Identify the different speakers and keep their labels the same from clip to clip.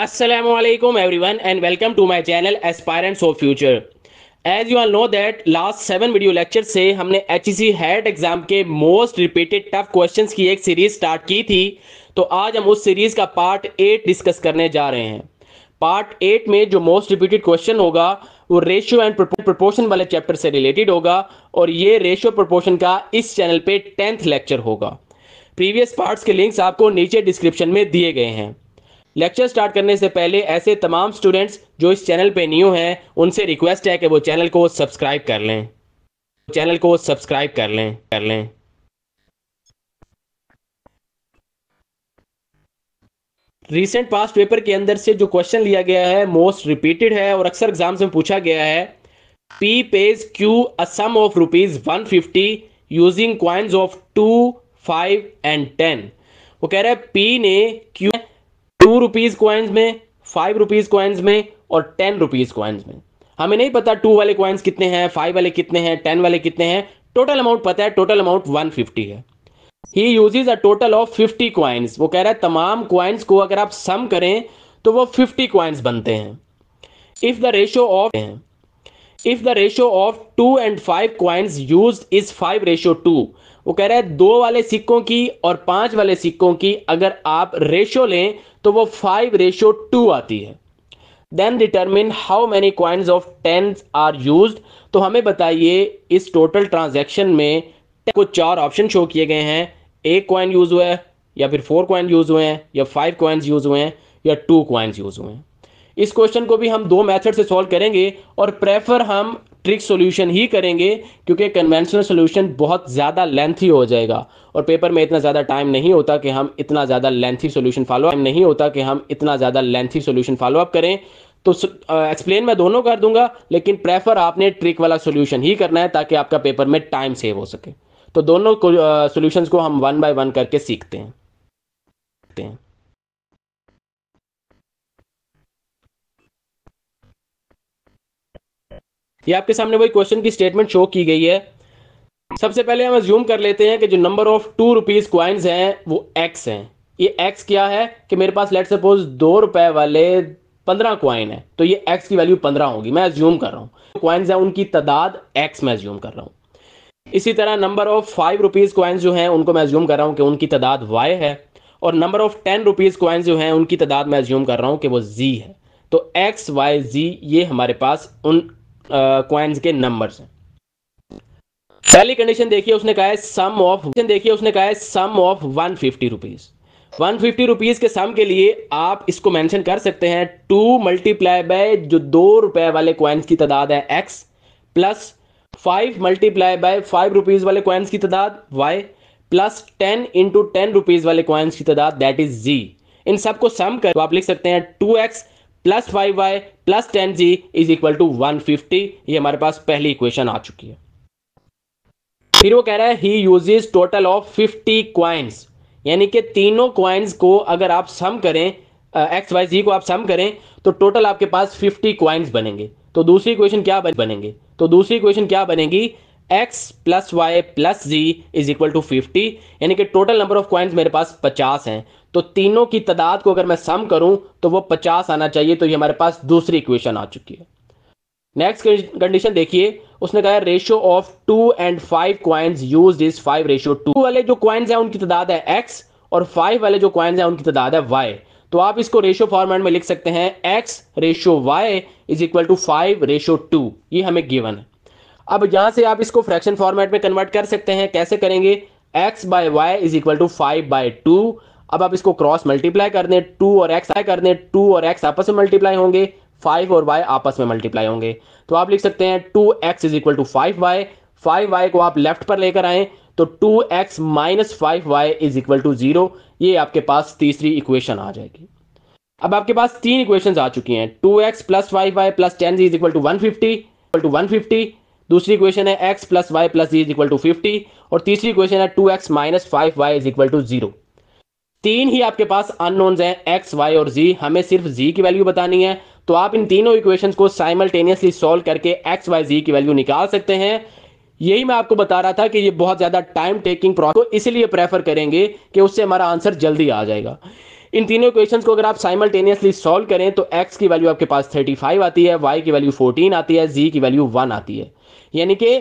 Speaker 1: every everyone and welcome to my channel aspirants of future as you are know that last seven video lecture से हमने H E C head exam के most repeated tough question की एक series start की थी तो आज हम उस सीरीज का पार्ट एट डिस्कस करने जा रहे हैं पार्ट एट में जो मोस्ट रिपीटेड क्वेश्चन होगा वो रेशियो एंड प्रपोर्शन वाले चैप्टर से रिलेटेड होगा और ये रेशियो प्रपोर्शन का इस चैनल पे टेंथ लेक्चर होगा प्रीवियस पार्ट्स के लिंक्स आपको नीचे डिस्क्रिप्शन में दिए गए हैं लेक्चर स्टार्ट करने से पहले ऐसे तमाम स्टूडेंट्स जो इस चैनल पे न्यू हैं उनसे रिक्वेस्ट है कि वो चैनल को सब्सक्राइब कर लें चैनल को सब्सक्राइब कर लें कर लें रिसेंट पास्ट पेपर के अंदर से जो क्वेश्चन लिया गया है मोस्ट रिपीटेड है और अक्सर एग्जाम्स में पूछा गया है P pays Q a sum of rupees one fifty using coins of two five and ten वो कह रहा है पी ने क्यू टू रुपीज़ क्वाइंस में फाइव रुपीज़ क्वाइंस में और टेन रुपीज़ क्वाइंस में हमें नहीं पता टू वाले क्वाइंस कितने हैं फाइव वाले कितने हैं टेन वाले कितने हैं टोटल अमाउंट पता है टोटल अमाउंट वन फिफ्टी है he uses a total of fifty coins वो कह रहा है तमाम क्वाइंस को अगर आप सम करें तो वो फिफ्टी क्वाइंस बनते हैं if the ratio of if the ratio of two and five coins used is five ratio two वो कह रहा है दो वाले सिक्कों की और पांच वाले सिक्कों की अगर आप रेशियो लें तो वो फाइव रेशियो टू आती है then determine how many coins of ten are used तो हमें बताइए इस टोटल ट्रांजेक्शन में कुछ चार ऑप्शन शो किए गए हैं एक क्वाइन यूज हुआ है या फिर फोर क्वाइन यूज हुए हैं या फाइव क्वाइंस यूज हुए हैं या टू क्वाइंस यूज हुए हैं इस क्वेश्चन को भी हम दो मेथड से सॉल्व करेंगे और प्रेफर हम ट्रिक सॉल्यूशन ही करेंगे क्योंकि कन्वेंशनल सॉल्यूशन बहुत ज़्यादा लेंथी हो जाएगा और पेपर में इतना ज़्यादा टाइम नहीं होता कि हम इतना ज़्यादा लेंथी सॉल्यूशन फॉलो नहीं होता कि हम इतना ज़्यादा लेंथी सॉल्यूशन फॉलो अप करें तो एक्सप्लेन मैं दोनों कर दूंगा लेकिन प्रेफर आपने ट्रिक वाला सोल्यूशन ही करना है ताकि आपका पेपर में टाइम सेव हो सके तो दोनों सॉल्यूशंस को हम वन बाय वन करके सीखते हैं ये आपके सामने वही क्वेश्चन की स्टेटमेंट शो की गई है सबसे पहले हम ज्यूम कर लेते हैं कि जो number of two rupees coins हैं वो एक्स हैं ये एक्स क्या है कि मेरे पास लेट सपोज दो रुपए वाले पंद्रह क्वाइन है तो ये एक्स की वैल्यू पंद्रह होगी मैं ज्यूम कर रहा हूँ क्वाइंस हैं उनकी तादाद एक्स मैं ज्यूम कर रहा हूँ इसी तरह number of five rupees coins जो हैं उनको मैं ज्यूम कर रहा हूँ कि उनकी तादाद वाई है और number of ten rupees coins जो हैं उनकी तादाद मैं ज्यूम कर रहा हूँ कि वो जी है तो एक्स वाई जी ये हमारे पास उन क्वाइंस के नंबर हैं पहली कंडीशन देखिए उसने कहा है सम ऑफ देखिए उसने कहा है sum of one fifty rupees one fifty rupees के सम के लिए आप इसको मेंशन कर सकते हैं टू मल्टीप्लाई बाय जो दो रुपए वाले क्वाइंस की तादाद है x plus five multiply by five rupees वाले क्वाइंस की तादाद y plus ten into ten rupees वाले क्वाइंस की तादाद दैट इज जी इन सबको सम कर तो आप लिख सकते हैं two x plus five y plus ten z is equal to one fifty ये हमारे पास पहली इक्वेशन आ चुकी है फिर वो कह रहा है he uses total of fifty coins यानी कि तीनों क्वाइंस को अगर आप सम करें एक्स वाई जी को आप सम करें तो टोटल आपके पास फिफ्टी क्वाइंस बनेंगे तो दूसरी क्वेश्चन क्या बनेंगे तो दूसरी क्वेश्चन क्या बनेगी x plus y plus z is equal to fifty यानी कि टोटल नंबर ऑफ क्वाइंस मेरे पास पचास हैं तो तीनों की तादाद को अगर मैं सम करूं तो वो पचास आना चाहिए तो ये हमारे पास दूसरी इक्वेशन आ चुकी है नेक्स्ट कंडीशन देखिए उसने कहा ratio of two and five coins used is five ratio two वाले जो क्वाइंस है उनकी तादाद है एक्स और फाइव वाले जो क्वाइंस है उनकी तादाद है वाई तो आप इसको रेशियो फॉर्मेट में लिख सकते हैं x ratio y is equal to five ratio two ये हमें गिवन है अब यहां से आप इसको फ्रैक्शन फॉर्मेट में कन्वर्ट कर सकते हैं कैसे करेंगे x by y is equal to five by two अब आप इसको क्रॉस मल्टीप्लाई कर दें टू और एक्स कर दें टू और एक्स आपस में मल्टीप्लाई होंगे फाइव और वाई आपस में मल्टीप्लाई होंगे तो आप लिख सकते हैं two x is equal to five y five y को आप लेफ्ट पर लेकर आए तो two x minus five y is equal to zero ये आपके पास तीसरी इक्वेशन आ जाएगी अब आपके पास तीन इक्वेशन आ चुकी हैं two x plus five y plus ten is equal to one fifty equal to one fifty दूसरी इक्वेशन है x plus y plus is equal to fifty और तीसरी इक्वेशन है two x minus five y is equal to zero तीन ही आपके पास unknowns हैं एक्स वाई और जी हमें सिर्फ जी की वैल्यू बतानी है तो आप इन तीनों इक्वेशंस को साइमल्टेनियसली सॉल्व करके एक्स वाई जी की वैल्यू निकाल सकते हैं यही मैं आपको बता रहा था कि ये बहुत ज़्यादा टाइम टेकिंग प्रॉब्लम को इसलिए प्रेफर करेंगे कि उससे हमारा आंसर जल्दी आ जाएगा इन तीनों क्वेश्चंस को अगर आप साइमल्टेनियसली सॉल्व करें तो x की वैल्यू आपके पास 35 आती है y की वैल्यू 14 आती है z की वैल्यू 1 आती है यानी कि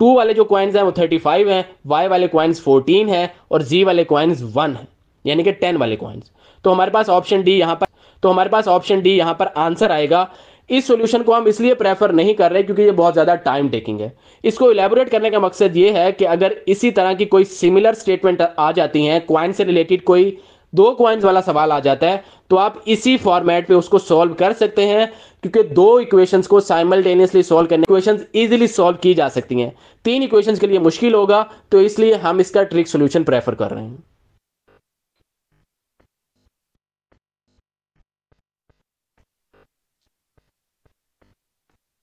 Speaker 1: टू वाले जो क्वाइंस हैं वो 35 हैं y वाले क्वाइंस 14 हैं और z वाले क्वाइंस 1 हैं यानी कि टेन वाले कॉइन्स तो हमारे पास ऑप्शन डी यहाँ पर तो हमारे पास ऑप्शन डी यहाँ पर आंसर आएगा इस सॉल्यूशन को हम इसलिए प्रेफर नहीं कर रहे क्योंकि ये बहुत ज़्यादा टाइम टेकिंग है इसको इलेबोरेट करने का मकसद ये है कि अगर इसी तरह की कोई सिमिलर स्टेटमेंट आ जाती हैं क्वाइन से रिलेटेड कोई दो क्वाइंस वाला सवाल आ जाता है तो आप इसी फॉर्मेट पे उसको सॉल्व कर सकते हैं क्योंकि दो इक्वेशंस को साइमल्टेनियसली सॉल्व करने इक्वेशंस इजीली सॉल्व की जा सकती हैं तीन इक्वेशंस के लिए मुश्किल होगा तो इसलिए हम इसका ट्रिक सोल्यूशन प्रेफर कर रहे हैं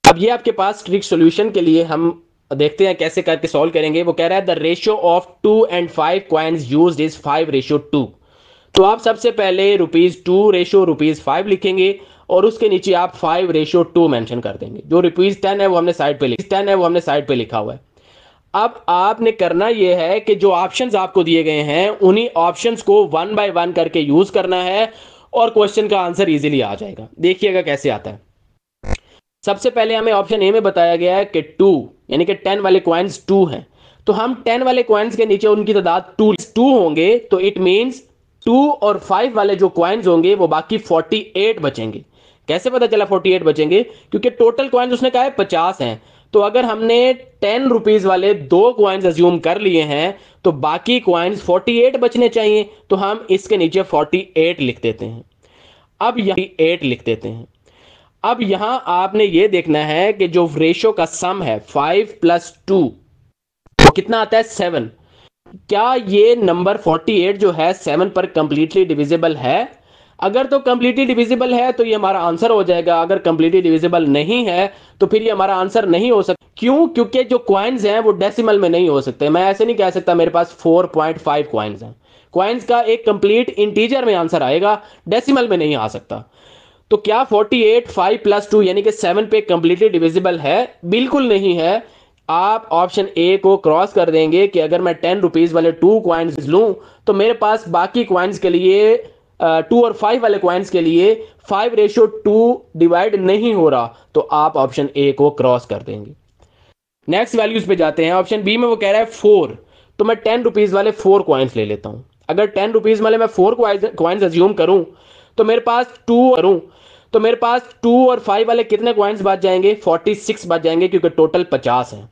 Speaker 1: अब ये आपके पास ट्रिक सॉल्यूशन के लिए हम देखते हैं कैसे करके सॉल्व करेंगे वो कह रहा है the ratio of two and five coins used is five ratio two तो आप सबसे पहले rupees two ratio rupees five लिखेंगे और उसके नीचे आप फाइव रेशियो टू मैंशन कर देंगे जो रुपीज टेन है वो हमने साइड पे लिखा टेन है वो हमने साइड पे लिखा हुआ है अब आपने करना यह है कि जो ऑप्शंस आपको दिए गए हैं उन्हीं ऑप्शंस को वन बाय वन करके यूज करना है और क्वेश्चन का आंसर इजीली आ जाएगा देखिएगा कैसे आता है सबसे पहले हमें ऑप्शन ए में बताया गया है कि टू यानी कि टेन वाले क्वाइंस टू हैं तो हम टेन वाले क्वाइंस के नीचे उनकी तादाद टू टू होंगे तो इट मीन्स टू और फाइव वाले जो क्वाइंस होंगे वो बाकी फोर्टी एट बचेंगे कैसे पता चला फोर्टी एट बचेंगे क्योंकि टोटल क्वाइंस उसने कहा है पचास हैं तो अगर हमने टेन रुपीज वाले दो क्वाइंस एज्यूम कर लिए हैं तो बाकी क्वाइंस फोर्टी एट बचने चाहिए तो हम इसके नीचे फोर्टी एट लिख देते हैं अब यही एट लिख देते हैं अब यहां आपने ये देखना है कि जो रेशो का सम है फाइव प्लस टू वो कितना आता है सेवन क्या ये नंबर फोर्टी एट जो है सेवन पर कंप्लीटली डिविजिबल है अगर तो कंप्लीटली डिविजिबल है तो ये हमारा आंसर हो जाएगा अगर कंप्लीटली डिविजिबल नहीं है तो फिर ये हमारा आंसर नहीं हो सकता क्यों क्योंकि जो क्वाइंस हैं वो डेसिमल में नहीं हो सकते मैं ऐसे नहीं कह सकता मेरे पास 4.5 पॉइंट क्वाइंस हैं क्वाइंस का एक कंप्लीट इंटीजर में आंसर आएगा डेसिमल में नहीं आ सकता तो क्या 48 एट फाइव प्लस टू यानी कि सेवन पे कंप्लीटली डिविजिबल है बिल्कुल नहीं है आप ऑप्शन ए को क्रॉस कर देंगे कि अगर मैं टेन रुपीज़ वाले टू क्वाइंस लूँ तो मेरे पास बाकी क्वाइंस के लिए टू और फाइव वाले क्वाइंस के लिए फाइव रेशियो टू डिवाइड नहीं हो रहा तो आप ऑप्शन ए को क्रॉस कर देंगे नेक्स्ट वैल्यूज पे जाते हैं ऑप्शन बी में वो कह रहा है फोर तो मैं टेन रुपीज़ वाले फोर क्वाइंस ले लेता हूं अगर टेन रुपीज़ वाले मैं फोर क्वाइंस अज्यूम करूं तो मेरे पास टू करूं तो मेरे पास टू और फाइव वाले कितने कॉइन्स बच जाएंगे फोर्टी सिक्स बच जाएंगे क्योंकि टोटल पचास है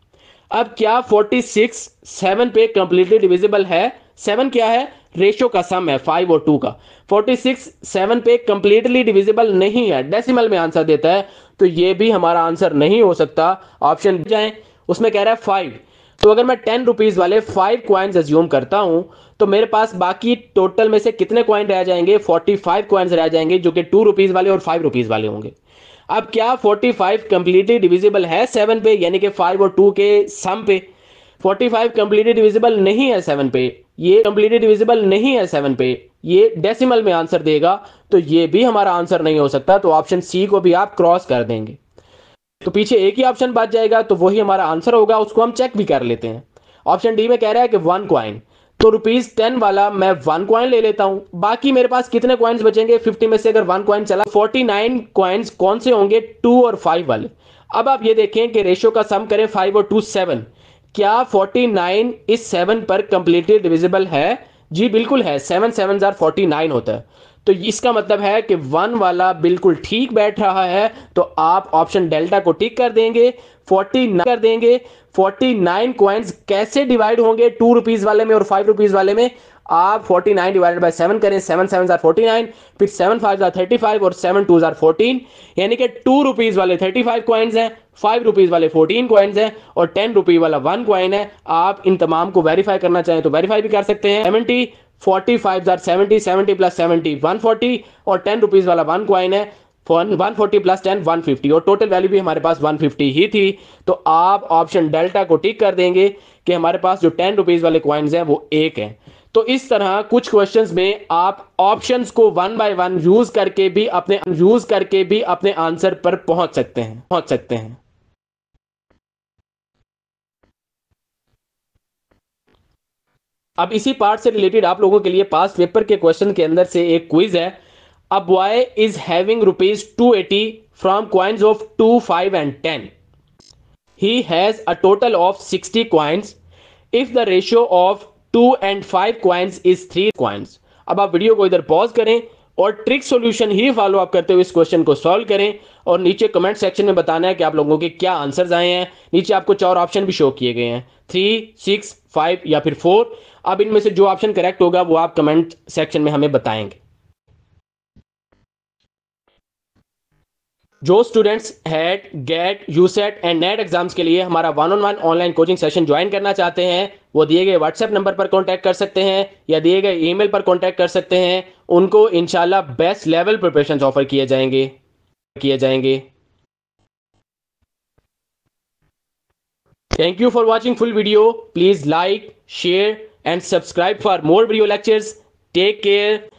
Speaker 1: अब क्या फोर्टी सिक्स सेवन पे कंप्लीटली डिविजिबल है सेवन क्या है रेशो का सम है फाइव और टू का फोर्टी सिक्स सेवन पे कंप्लीटली डिविजिबल नहीं है डेसिमल में आंसर देता है तो ये भी हमारा आंसर नहीं हो सकता ऑप्शन जाए उसमें कह रहा है फाइव तो अगर मैं टेन रुपीज़ वाले फाइव कॉइन्स एज्यूम करता हूं तो मेरे पास बाकी टोटल में से कितने क्वाइन रह जाएंगे फोर्टी फाइव क्वाइंस रह जाएंगे जो कि टू रुपीज़ वाले और फाइव रुपीज़ वाले होंगे अब क्या फोर्टी फाइव कंप्लीटली डिविजिबल है सेवन पे यानी कि फाइव और टू के सम पे फोर्टी फाइव कंप्लीटली डिविजिबल नहीं है सेवन पे ये कंप्लीटली डिविजिबल नहीं है सेवन पे ये डेसिमल में आंसर देगा तो ये भी हमारा आंसर नहीं हो सकता तो ऑप्शन सी को भी आप क्रॉस कर देंगे तो पीछे एक ही ऑप्शन बच जाएगा तो वही हमारा आंसर होगा उसको हम चेक भी कर लेते हैं ऑप्शन डी में कह रहा है कि वन क्वाइन तो रुपीज टेन वाला मैं वन क्वाइन ले लेता हूं बाकी मेरे पास कितने क्वाइंस बचेंगे फिफ्टी में से अगर वन क्वाइन चला फोर्टी नाइन क्वाइंस कौन से होंगे टू और फाइव वाले अब आप ये देखें कि रेशो का सम करें फाइव और टू सेवन क्या फोर्टी नाइन इस सेवन पर कंप्लीटली डिविजिबल है जी बिल्कुल है सेवन सेवन जार फोर्टी नाइन होता है तो इसका मतलब है कि वन वाला बिल्कुल ठीक बैठ रहा है तो आप ऑप्शन डेल्टा को टिक कर देंगे फोर्टी कर देंगे फोर्टी नाइन क्वाइंस कैसे डिवाइड होंगे टू रुपीज वाले में और फाइव रुपीज वाले में आप forty nine divided by seven करें सेवन सेवन जार फोर्टी नाइन फिर सेवन फाइव जार थर्टी फाइव और सेवन टू जार फोर्टीन यानी कि टू रुपीज वाले थर्टी फाइव क्वाइंस हैं फाइव रुपीज वाले फोर्टीन क्वाइंस हैं और टेन रुपीज वाला वन क्वाइन है आप इन तमाम को वेरीफाई करना चाहें तो वेरीफाई भी कर सकते हैं सेवेंटी फोर्टी फाइव जार seventy seventy plus seventy one forty और टेन रुपीज़ वाला वन क्वाइन है one forty plus ten one fifty और टोटल वैल्यू भी हमारे पास वन फिफ्टी ही थी तो आप ऑप्शन डेल्टा को टिक कर देंगे कि हमारे पास जो टेन रुपीज़ वाले क्वाइंस हैं वो एक हैं तो इस तरह कुछ क्वेश्चंस में आप ऑप्शंस को वन बाय वन यूज करके भी अपने यूज करके भी अपने आंसर पर पहुंच सकते हैं पहुंच सकते हैं अब इसी पार्ट से रिलेटेड आप लोगों के लिए पास पेपर के क्वेश्चन के अंदर से एक क्विज है a boy is having rupees two eighty from coins of two five and ten he has a total of sixty coins if the ratio of two and five coins is three coins अब आप video को इधर pause करें और trick solution ही follow up करते हुए इस क्वेश्चन को सॉल्व करें और नीचे कमेंट सेक्शन में बताना है कि आप लोगों के क्या आंसर्स आए हैं नीचे आपको चार ऑप्शन भी शो किए गए हैं थ्री सिक्स फाइव या फिर फोर अब इनमें से जो ऑप्शन करेक्ट होगा वो आप कमेंट सेक्शन में हमें बताएंगे जो स्टूडेंट्स हेड GATE USET and NET exams के लिए हमारा one on one online coaching session join करना चाहते हैं वो दिए गए व्हाट्सएप नंबर पर कांटेक्ट कर सकते हैं या दिए गए ईमेल पर कांटेक्ट कर सकते हैं उनको इनशाला बेस्ट लेवल प्रिपरेशन ऑफर किए जाएंगे किए जाएंगे thank you for watching full video please like share and subscribe for more video lectures take care